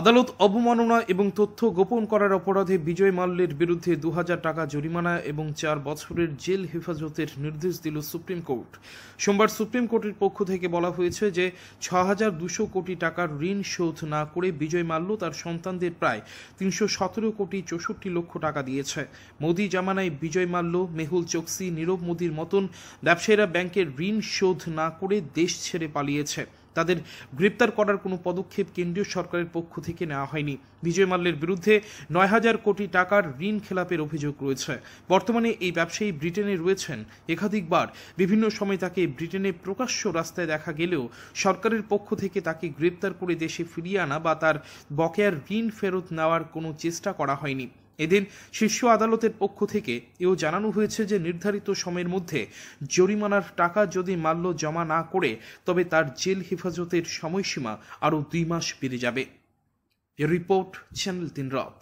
আদালত অবমাননা এবং তথ্য গোপন করার অপরাধে বিজয় মাল্যের বিরুদ্ধে দু টাকা জরিমানা এবং চার বছরের জেল হেফাজতের নির্দেশ দিল সুপ্রিম কোর্ট সোমবার সুপ্রিম কোর্টের পক্ষ থেকে বলা হয়েছে যে ছ হাজার দুশো কোটি টাকার ঋণ শোধ না করে বিজয় মাল্য তার সন্তানদের প্রায় তিনশো সতেরো কোটি চৌষট্টি লক্ষ টাকা দিয়েছে মোদি জামানায় বিজয় মাল্য মেহুল চোকসি নীরব মোদির মতন ব্যবসায়ীরা ব্যাংকের ঋণ শোধ না করে দেশ ছেড়ে পালিয়েছে তাদের গ্রেপ্তার করার কোনো পদক্ষেপ কেন্দ্রীয় সরকারের পক্ষ থেকে নেওয়া হয়নি বিজয় মাল্যের বিরুদ্ধে নয় হাজার কোটি টাকার ঋণ খেলাপের অভিযোগ রয়েছে বর্তমানে এই ব্যবসায়ী ব্রিটেনে রয়েছেন একাধিকবার বিভিন্ন সময় তাকে ব্রিটেনে প্রকাশ্য রাস্তায় দেখা গেলেও সরকারের পক্ষ থেকে তাকে গ্রেপ্তার করে দেশে ফিরিয়ে আনা বা তার বকেয়ার ঋণ ফেরত নেওয়ার কোনো চেষ্টা করা হয়নি এদিন শীর্ষ আদালতের পক্ষ থেকে এও জানানো হয়েছে যে নির্ধারিত সময়ের মধ্যে জরিমানার টাকা যদি মাল্য জমা না করে তবে তার জেল হেফাজতের সময়সীমা আরও দুই মাস বেড়ে যাবে রিপোর্ট চ্যানেল তিন রথ